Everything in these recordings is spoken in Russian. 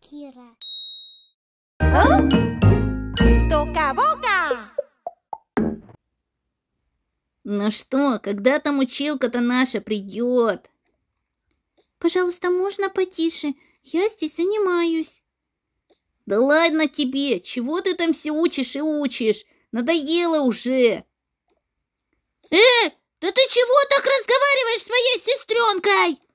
Кира. А? Тока-бока! Ну что, когда там училка-то наша придет? Пожалуйста, можно потише? Я здесь занимаюсь. Да ладно тебе, чего ты там все учишь и учишь? Надоело уже. Э, да ты чего так разговариваешь с моей сестренкой?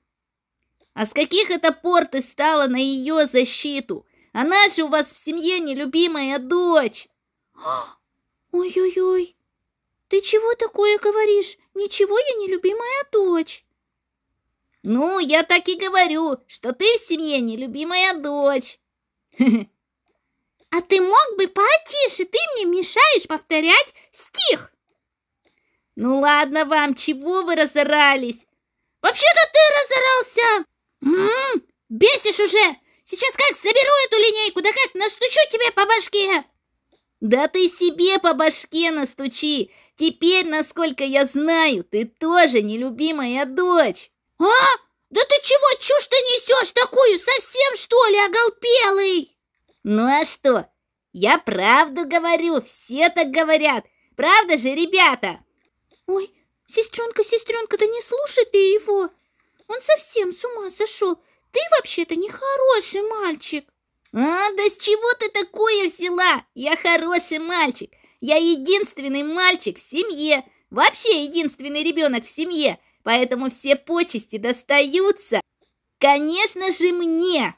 А с каких это пор ты стала на ее защиту? Она же у вас в семье нелюбимая дочь!» «Ой-ой-ой! Ты чего такое говоришь? Ничего я нелюбимая дочь!» «Ну, я так и говорю, что ты в семье нелюбимая дочь!» «А ты мог бы потише? Ты мне мешаешь повторять стих!» «Ну ладно вам, чего вы разорались?» «Вообще-то ты разорался!» м м-м, бесишь уже! Сейчас как соберу эту линейку, да как настучу тебе по башке!» «Да ты себе по башке настучи! Теперь, насколько я знаю, ты тоже нелюбимая дочь!» «А? Да ты чего чушь ты несешь такую? Совсем, что ли, оголпелый?» «Ну а что? Я правду говорю, все так говорят. Правда же, ребята?» «Ой, сестренка, сестренка, да не слушай ты его!» Он совсем с ума сошел. Ты вообще-то не хороший мальчик. А, да с чего ты такое взяла? Я хороший мальчик. Я единственный мальчик в семье. Вообще единственный ребенок в семье. Поэтому все почести достаются. Конечно же, мне.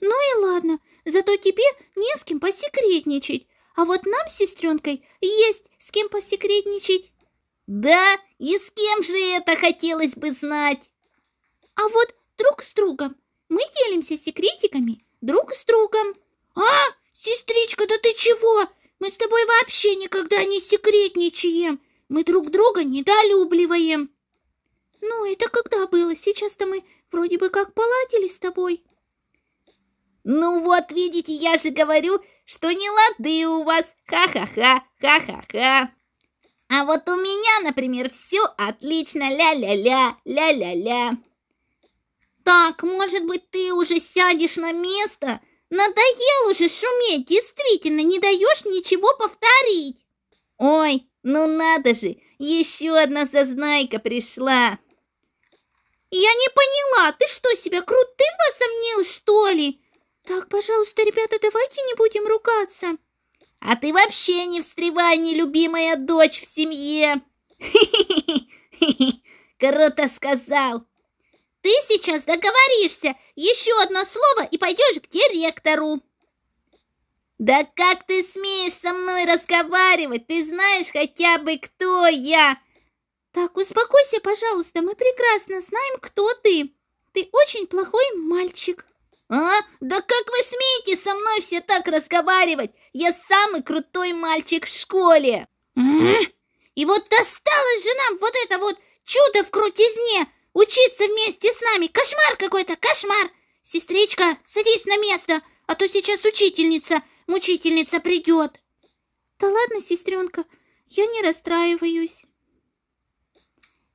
Ну и ладно, зато тебе не с кем посекретничать. А вот нам с сестренкой есть с кем посекретничать. Да, и с кем же это хотелось бы знать? А вот друг с другом. Мы делимся секретиками друг с другом. А, сестричка, да ты чего? Мы с тобой вообще никогда не секретничаем. Мы друг друга недолюбливаем. Ну, это когда было? Сейчас-то мы вроде бы как поладили с тобой. Ну вот, видите, я же говорю, что не лады у вас. Ха-ха-ха, ха-ха-ха. А вот у меня, например, все отлично, ля-ля-ля, ля-ля-ля. Так, может быть, ты уже сядешь на место? Надоел уже шуметь, действительно, не даешь ничего повторить. Ой, ну надо же, еще одна зазнайка пришла. Я не поняла, ты что, себя крутым возомнил, что ли? Так, пожалуйста, ребята, давайте не будем ругаться. А ты вообще не встревай, нелюбимая дочь в семье. Круто сказал. Ты сейчас договоришься. Еще одно слово и пойдешь к директору. Да как ты смеешь со мной разговаривать? Ты знаешь хотя бы, кто я? Так, успокойся, пожалуйста, мы прекрасно знаем, кто ты. Ты очень плохой мальчик. «А? Да как вы смеете со мной все так разговаривать? Я самый крутой мальчик в школе!» «И вот досталось же нам вот это вот чудо в крутизне! Учиться вместе с нами! Кошмар какой-то, кошмар! Сестричка, садись на место, а то сейчас учительница, мучительница придет!» «Да ладно, сестренка, я не расстраиваюсь!»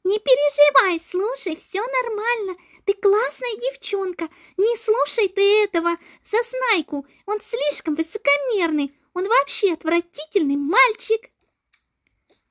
«Не переживай, слушай, все нормально!» Ты классная девчонка! Не слушай ты этого зазнайку! Он слишком высокомерный! Он вообще отвратительный мальчик!»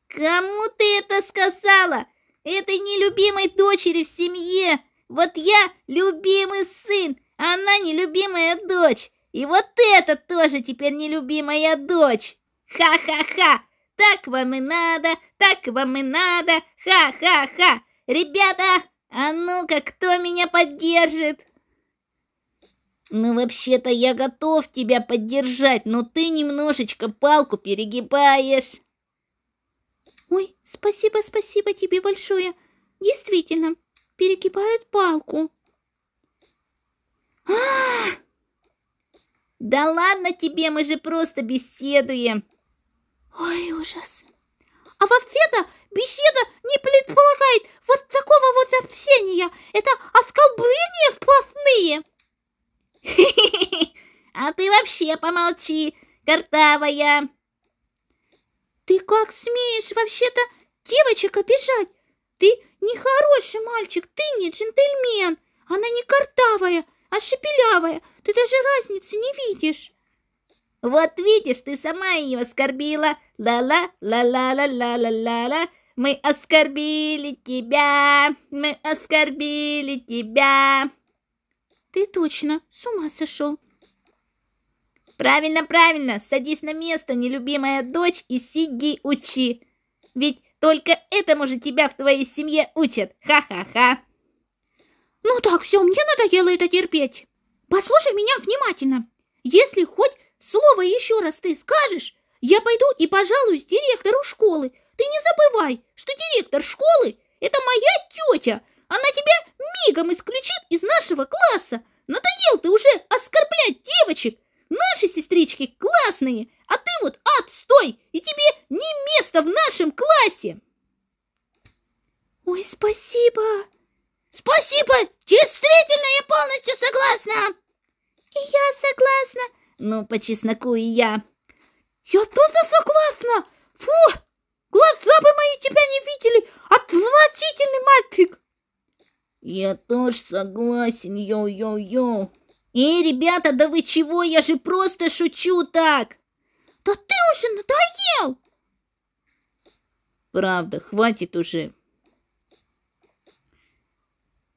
«Кому ты это сказала? Этой нелюбимой дочери в семье! Вот я любимый сын, а она нелюбимая дочь! И вот это тоже теперь нелюбимая дочь! Ха-ха-ха! Так вам и надо! Так вам и надо! Ха-ха-ха! Ребята, а ну-ка, кто меня поддержит? Ну, вообще-то я готов тебя поддержать, но ты немножечко палку перегибаешь. Ой, спасибо, спасибо тебе большое. Действительно, перегибают палку. А -а -а! Да ладно тебе, мы же просто беседуем. Ой, ужас. А вообще. вообще помолчи, картавая!» «Ты как смеешь вообще-то девочек обижать? Ты нехороший мальчик, ты не джентльмен. Она не картавая, а шепелявая. Ты даже разницы не видишь». «Вот видишь, ты сама ее оскорбила. Ла-ла, ла-ла-ла-ла-ла-ла-ла. Мы оскорбили тебя, мы оскорбили тебя». «Ты точно с ума сошел», Правильно, правильно, садись на место, нелюбимая дочь, и сиди учи. Ведь только этому же тебя в твоей семье учат. Ха-ха-ха. Ну так, все, мне надоело это терпеть. Послушай меня внимательно. Если хоть слово еще раз ты скажешь, я пойду и пожалуюсь директору школы. Ты не забывай, что директор школы – это моя тетя. Она тебя мигом исключит из нашего класса. Надоел ты уже оскорблять девочек. Наши сестрички классные, а ты вот отстой, и тебе не место в нашем классе. Ой, спасибо. Спасибо, действительно, я полностью согласна. И я согласна. Ну, по чесноку и я. Я тоже согласна. Фу, глаза бы мои тебя не видели. Отвратительный мальчик. Я тоже согласен, йоу-йоу-йоу. «Эй, ребята, да вы чего? Я же просто шучу так!» «Да ты уже надоел!» «Правда, хватит уже!»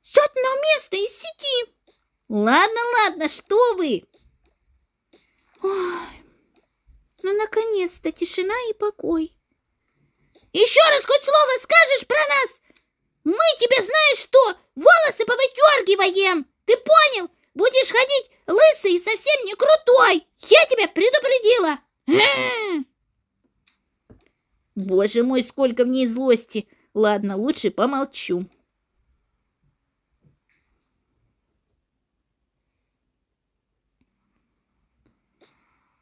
«Сядь на место и сиди!» «Ладно, ладно, что вы!» Ой, ну, наконец-то тишина и покой. Еще раз хоть слово скажешь про нас? Мы тебе знаешь что, волосы повыдергиваем! Ты понял? Боже мой, сколько в ней злости! Ладно, лучше помолчу.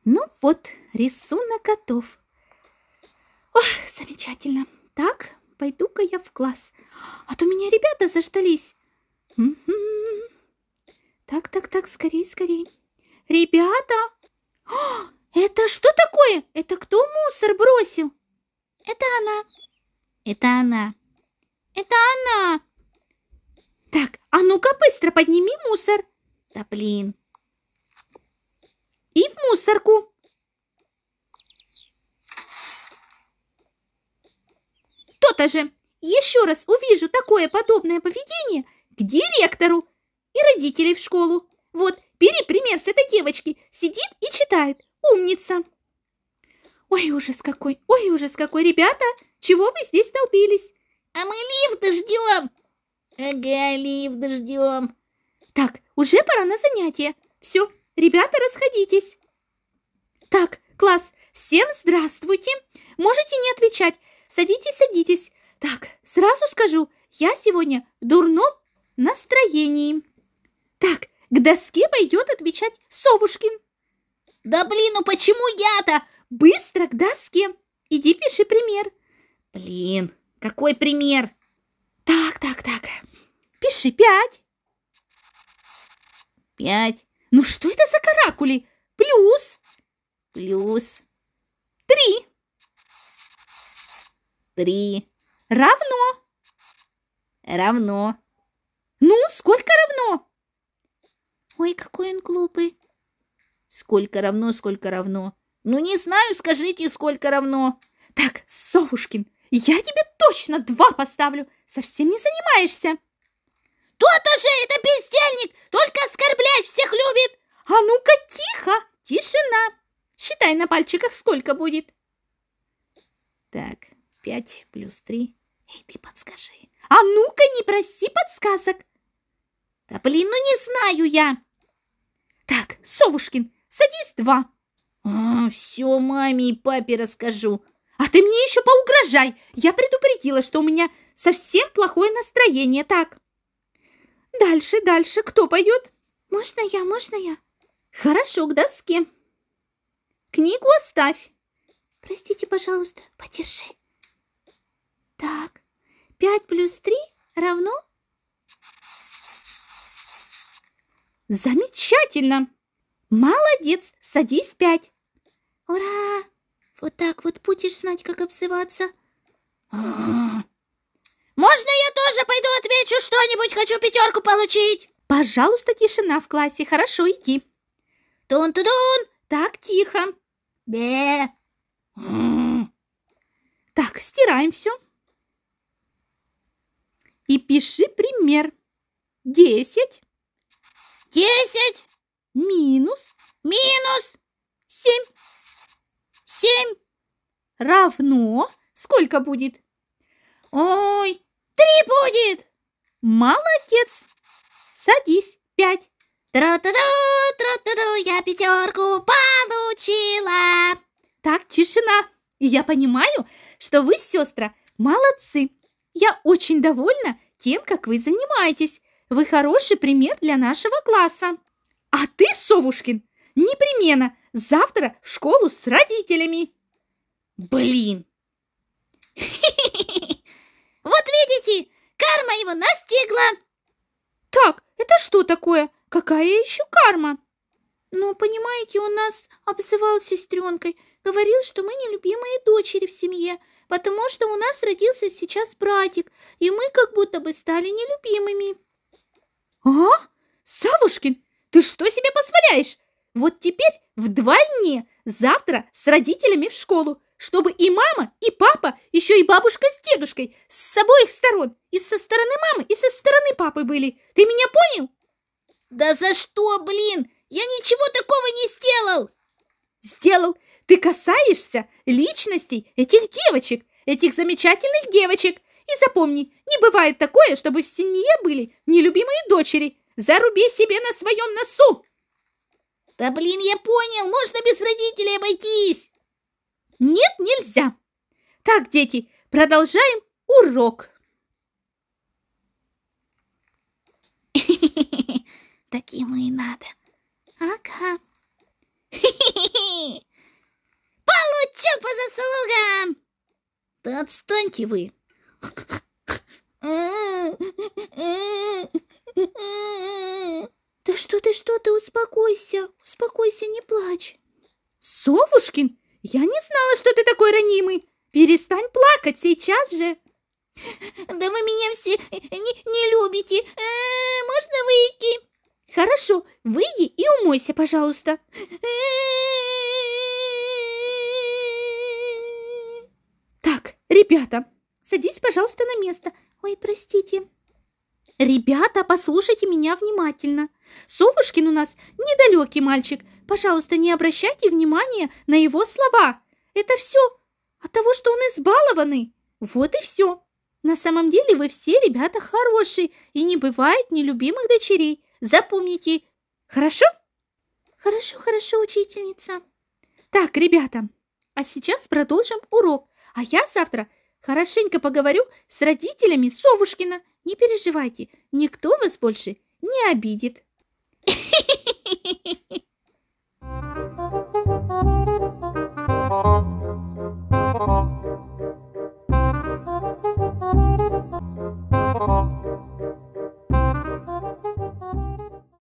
Ну вот, рисунок готов. Ох, замечательно. Так, пойду-ка я в класс. А то меня ребята заждались. Так, так, так, скорей, скорей. Ребята! О, это что такое? Это кто мусор бросил? Это она. Это она. Это она. Так, а ну-ка быстро подними мусор. Да блин. И в мусорку. То-то же. Еще раз увижу такое подобное поведение к директору и родителей в школу. Вот, бери пример с этой девочки. Сидит и читает. Умница. Ой, ужас какой! Ой, ужас какой! Ребята, чего вы здесь толпились? А мы лифта ждем! Ага, лифта ждем. Так, уже пора на занятия. Все, ребята, расходитесь. Так, класс, всем здравствуйте. Можете не отвечать. Садитесь, садитесь. Так, сразу скажу, я сегодня в дурном настроении. Так, к доске пойдет отвечать совушкин. Да блин, ну почему я-то? Быстро к доске. Иди пиши пример. Блин, какой пример? Так, так, так. Пиши пять. Пять. Ну что это за каракули? Плюс. Плюс. Три. Три. Равно. Равно. Ну, сколько равно? Ой, какой он глупый. Сколько равно, сколько равно. Ну, не знаю, скажите, сколько равно. Так, Совушкин, я тебе точно два поставлю. Совсем не занимаешься. Тот уже это бездельник, только оскорблять всех любит. А ну-ка, тихо, тишина. Считай на пальчиках, сколько будет. Так, пять плюс три. Эй, ты подскажи. А ну-ка, не проси подсказок. Да блин, ну не знаю я. Так, Совушкин, садись два. А, все маме и папе расскажу. А ты мне еще поугрожай. Я предупредила, что у меня совсем плохое настроение, так? Дальше, дальше. Кто поет? Можно я, можно я? Хорошо, к доске. Книгу оставь. Простите, пожалуйста, подержи. Так, пять плюс три равно... Замечательно! Молодец, садись пять. Ура! Вот так вот будешь знать, как обзываться. Можно я тоже пойду отвечу что-нибудь? Хочу пятерку получить. Пожалуйста, тишина в классе. Хорошо, иди. тун тун дун Так, тихо. Бе. Так, стираем все. И пиши пример. Десять. Десять. Минус. Минус. Семь семь равно сколько будет? Ой, три будет! Молодец! Садись, пять. Тра-та-ду, тра-та-ду, я пятерку получила. Так, тишина. И я понимаю, что вы, сестра, молодцы. Я очень довольна тем, как вы занимаетесь. Вы хороший пример для нашего класса. А ты, Совушкин, непременно – Завтра в школу с родителями!» «Блин!» «Вот видите, карма его настигла!» «Так, это что такое? Какая еще карма?» «Ну, понимаете, он нас обзывал сестренкой, говорил, что мы нелюбимые дочери в семье, потому что у нас родился сейчас братик, и мы как будто бы стали нелюбимыми». «А? Савушкин, ты что себе позволяешь? Вот теперь вдвойне завтра с родителями в школу, чтобы и мама, и папа, еще и бабушка с дедушкой с обоих сторон, и со стороны мамы, и со стороны папы были. Ты меня понял? Да за что, блин? Я ничего такого не сделал! Сделал. Ты касаешься личностей этих девочек, этих замечательных девочек. И запомни, не бывает такое, чтобы в семье были нелюбимые дочери. Заруби себе на своем носу! Да блин, я понял, можно без родителей обойтись. Нет, нельзя. Так, дети, продолжаем урок. Таким и надо. Ага. Получил по заслугам! Да отстаньте вы! А, а, а, «Да что ты, что ты, успокойся, успокойся, не плачь!» «Совушкин, я не знала, что ты такой ранимый! Перестань плакать сейчас же!» «Да вы меня все не, не любите! Э можно выйти?» «Хорошо, выйди и умойся, пожалуйста!» «Так, ребята, садись, пожалуйста, на место! Ой, простите!» «Ребята, послушайте меня внимательно. Совушкин у нас недалекий мальчик. Пожалуйста, не обращайте внимания на его слова. Это все от того, что он избалованный. Вот и все. На самом деле вы все ребята хорошие, и не бывает нелюбимых дочерей. Запомните. Хорошо? Хорошо, хорошо, учительница. Так, ребята, а сейчас продолжим урок. А я завтра хорошенько поговорю с родителями Совушкина не переживайте, никто вас больше не обидит. Thank you.